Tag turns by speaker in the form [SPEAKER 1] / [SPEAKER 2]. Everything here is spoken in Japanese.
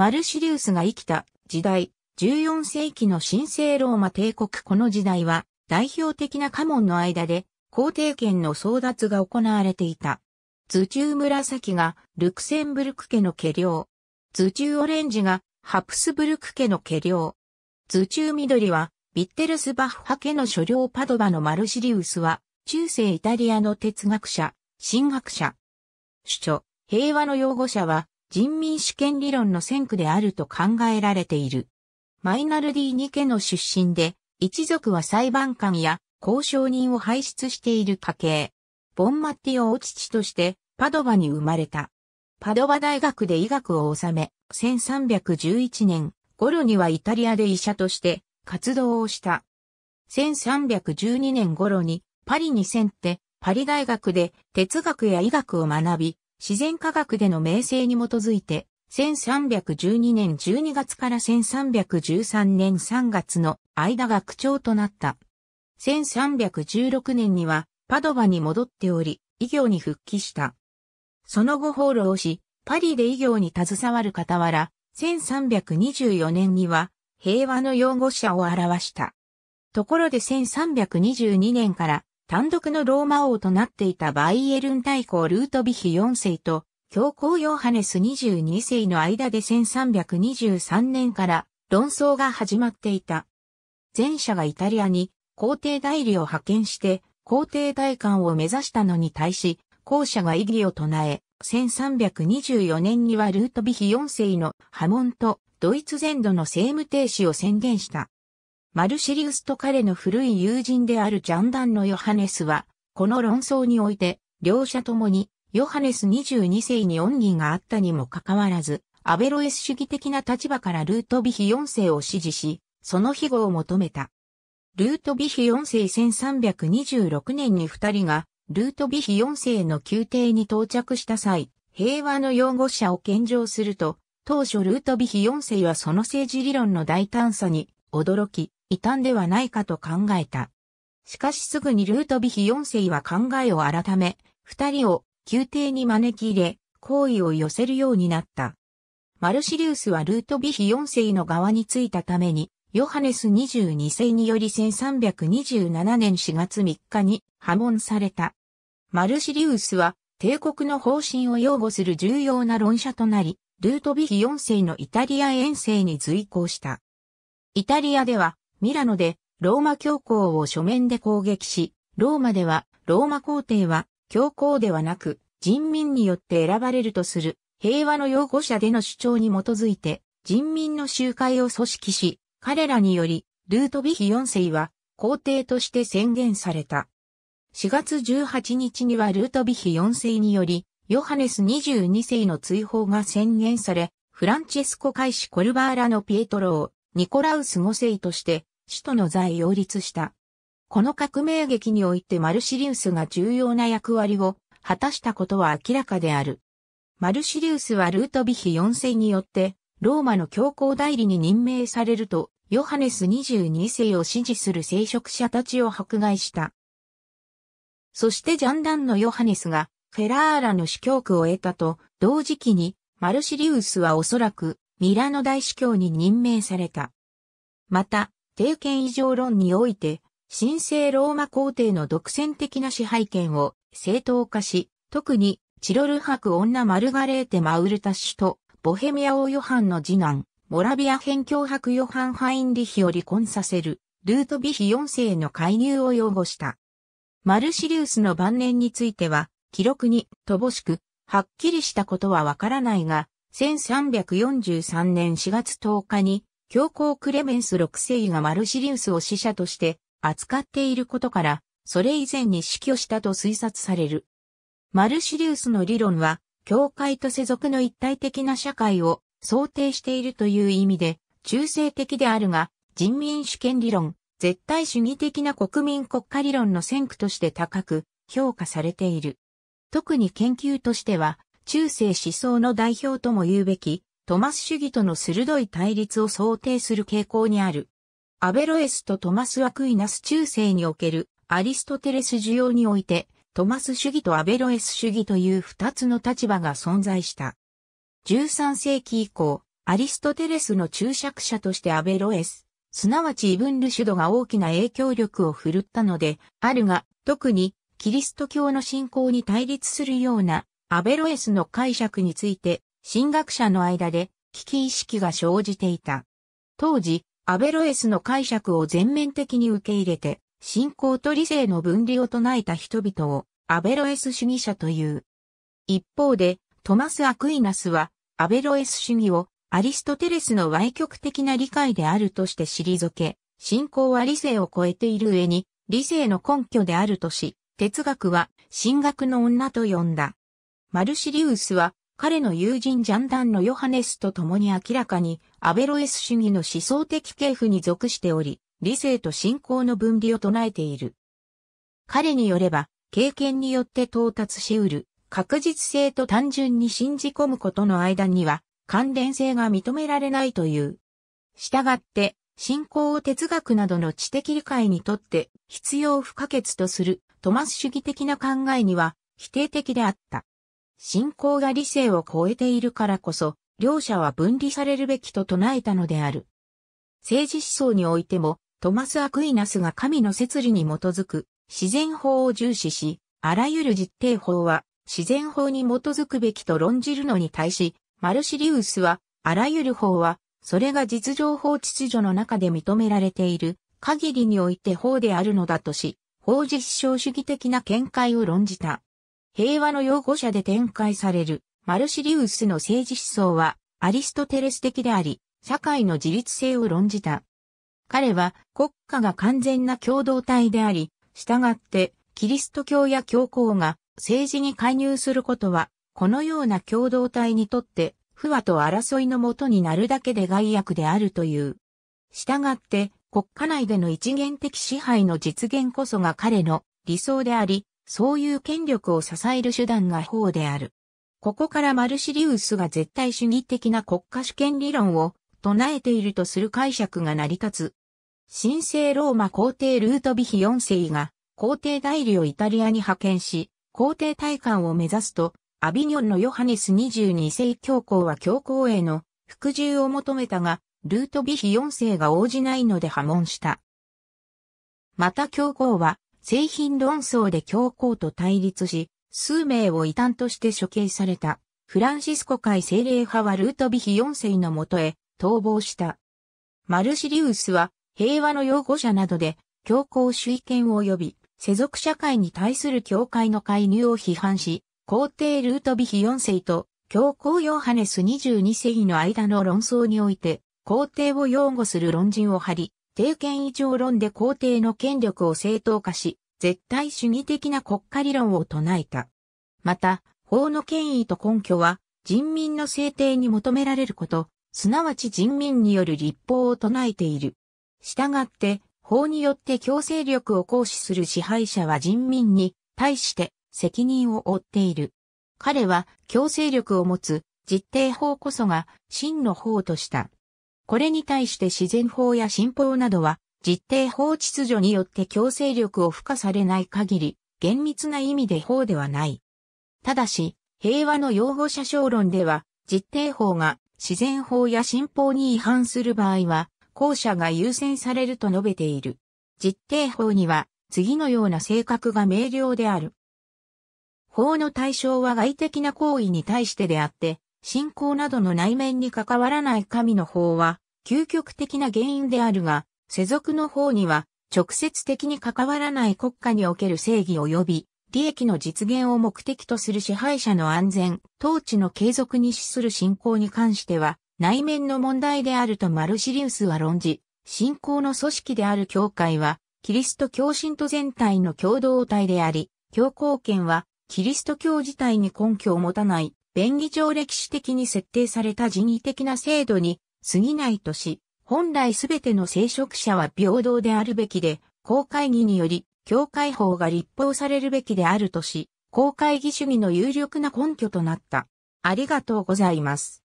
[SPEAKER 1] マルシリウスが生きた時代、14世紀の神聖ローマ帝国この時代は代表的な家紋の間で皇帝権の争奪が行われていた。頭中紫がルクセンブルク家の家領。頭中オレンジがハプスブルク家の家領。頭中緑はビッテルスバッハ家の所領パドバのマルシリウスは中世イタリアの哲学者、神学者。主著、平和の擁護者は人民主権理論の先駆であると考えられている。マイナルディ2家の出身で、一族は裁判官や交渉人を輩出している家系。ボンマッティオを父としてパドバに生まれた。パドバ大学で医学を治め、1311年頃にはイタリアで医者として活動をした。1312年頃にパリに遷ってパリ大学で哲学や医学を学び、自然科学での名声に基づいて、1312年12月から1313年3月の間学長となった。1316年にはパドバに戻っており、医業に復帰した。その後放浪し、パリで医業に携わる傍ら、1324年には平和の擁護者を表した。ところで1322年から単独のローマ王となっていたバイエルン大公ルートビヒ4世と教皇ヨハネス22世の間で1323年から論争が始まっていた。前者がイタリアに皇帝代理を派遣して皇帝大官を目指したのに対し、後者が異議を唱え、1324年にはルートビヒ4世の波紋とドイツ全土の政務停止を宣言した。マルシリウスと彼の古い友人であるジャンダンのヨハネスは、この論争において、両者ともに、ヨハネス22世に恩義があったにもかかわらず、アベロエス主義的な立場からルートビヒ4世を支持し、その庇護を求めた。ルートビヒ4世1326年に二人が、ルートビヒ4世の宮廷に到着した際、平和の擁護者を献上すると、当初ルートビヒ4世はその政治理論の大胆さに驚き、異端ではないかと考えた。しかしすぐにルート・ビヒ4世は考えを改め、二人を宮廷に招き入れ、好意を寄せるようになった。マルシリウスはルート・ビヒ4世の側についたために、ヨハネス22世により1327年4月3日に破門された。マルシリウスは帝国の方針を擁護する重要な論者となり、ルートビヒ4世のイタリア遠征に随行した。イタリアではミラノでローマ教皇を書面で攻撃し、ローマではローマ皇帝は教皇ではなく人民によって選ばれるとする平和の擁護者での主張に基づいて人民の集会を組織し、彼らによりルートヴィヒ4世は皇帝として宣言された。4月18日にはルートヴィヒ4世により、ヨハネス22世の追放が宣言され、フランチェスコ・カイシ・コルバーラのピエトロをニコラウス5世として使徒の座擁立した。この革命劇においてマルシリウスが重要な役割を果たしたことは明らかである。マルシリウスはルートビヒ4世によって、ローマの教皇代理に任命されると、ヨハネス22世を支持する聖職者たちを迫害した。そしてジャンダンのヨハネスが、フェラーラの司教区を得たと、同時期に、マルシリウスはおそらく、ミラノ大司教に任命された。また、定権異常論において、神聖ローマ皇帝の独占的な支配権を正当化し、特にチロル博女マルガレーテ・マウルタッシュとボヘミア王ヨハンの次男、モラビア辺境博ヨハン・ハインリヒを離婚させる、ルートビヒ4世の介入を擁護した。マルシリウスの晩年については、記録に乏しく、はっきりしたことはわからないが、1343年4月10日に教皇クレメンス6世がマルシリウスを死者として扱っていることから、それ以前に死去したと推察される。マルシリウスの理論は、教会と世俗の一体的な社会を想定しているという意味で、中性的であるが、人民主権理論、絶対主義的な国民国家理論の先駆として高く評価されている。特に研究としては、中世思想の代表とも言うべき、トマス主義との鋭い対立を想定する傾向にある。アベロエスとトマス・アクイナス中世におけるアリストテレス需要において、トマス主義とアベロエス主義という二つの立場が存在した。13世紀以降、アリストテレスの注釈者としてアベロエス、すなわちイブン・ルシュドが大きな影響力を振るったので、あるが、特に、キリスト教の信仰に対立するような、アベロエスの解釈について、神学者の間で危機意識が生じていた。当時、アベロエスの解釈を全面的に受け入れて、信仰と理性の分離を唱えた人々をアベロエス主義者という。一方で、トマス・アクイナスは、アベロエス主義をアリストテレスの歪曲的な理解であるとして退け、信仰は理性を超えている上に、理性の根拠であるとし、哲学は神学の女と呼んだ。マルシリウスは彼の友人ジャンダンのヨハネスと共に明らかにアベロエス主義の思想的系譜に属しており、理性と信仰の分離を唱えている。彼によれば、経験によって到達しうる、確実性と単純に信じ込むことの間には、関連性が認められないという。したがって、信仰を哲学などの知的理解にとって必要不可欠とするトマス主義的な考えには否定的であった。信仰が理性を超えているからこそ、両者は分離されるべきと唱えたのである。政治思想においても、トマス・アクイナスが神の摂理に基づく自然法を重視し、あらゆる実定法は自然法に基づくべきと論じるのに対し、マルシリウスは、あらゆる法は、それが実情法秩序の中で認められている限りにおいて法であるのだとし、法実証主義的な見解を論じた。平和の擁護者で展開されるマルシリウスの政治思想はアリストテレス的であり、社会の自立性を論じた。彼は国家が完全な共同体であり、従ってキリスト教や教皇が政治に介入することは、このような共同体にとって不和と争いのもとになるだけで害悪であるという。従って国家内での一元的支配の実現こそが彼の理想であり、そういう権力を支える手段が法である。ここからマルシリウスが絶対主義的な国家主権理論を唱えているとする解釈が成り立つ。神聖ローマ皇帝ルートビヒ4世が皇帝代理をイタリアに派遣し、皇帝大官を目指すと、アビニョンのヨハネス22世教皇は教皇への服従を求めたが、ルートビヒ4世が応じないので破門した。また教皇は、製品論争で教皇と対立し、数名を異端として処刑された。フランシスコ会精霊派はルートビヒ4世のもとへ逃亡した。マルシリウスは平和の擁護者などで教皇主意権を呼び、世俗社会に対する教会の介入を批判し、皇帝ルートビヒ4世と教皇ヨハネス22世の間の論争において、皇帝を擁護する論陣を張り、定権以上論で皇帝の権力を正当化し、絶対主義的な国家理論を唱えた。また、法の権威と根拠は、人民の制定に求められること、すなわち人民による立法を唱えている。したがって、法によって強制力を行使する支配者は人民に対して責任を負っている。彼は強制力を持つ実定法こそが真の法とした。これに対して自然法や新法などは、実定法秩序によって強制力を付加されない限り、厳密な意味で法ではない。ただし、平和の擁護者小論では、実定法が自然法や新法に違反する場合は、後者が優先されると述べている。実定法には、次のような性格が明瞭である。法の対象は外的な行為に対してであって、信仰などの内面に関わらない神の法は、究極的な原因であるが、世俗の方には、直接的に関わらない国家における正義及び、利益の実現を目的とする支配者の安全、統治の継続に資する信仰に関しては、内面の問題であるとマルシリウスは論じ、信仰の組織である教会は、キリスト教信徒全体の共同体であり、教皇権は、キリスト教自体に根拠を持たない、便宜上歴史的に設定された人為的な制度に過ぎないとし、本来すべての聖職者は平等であるべきで、公会議により、教会法が立法されるべきであるとし、公会議主義の有力な根拠となった。ありがとうございます。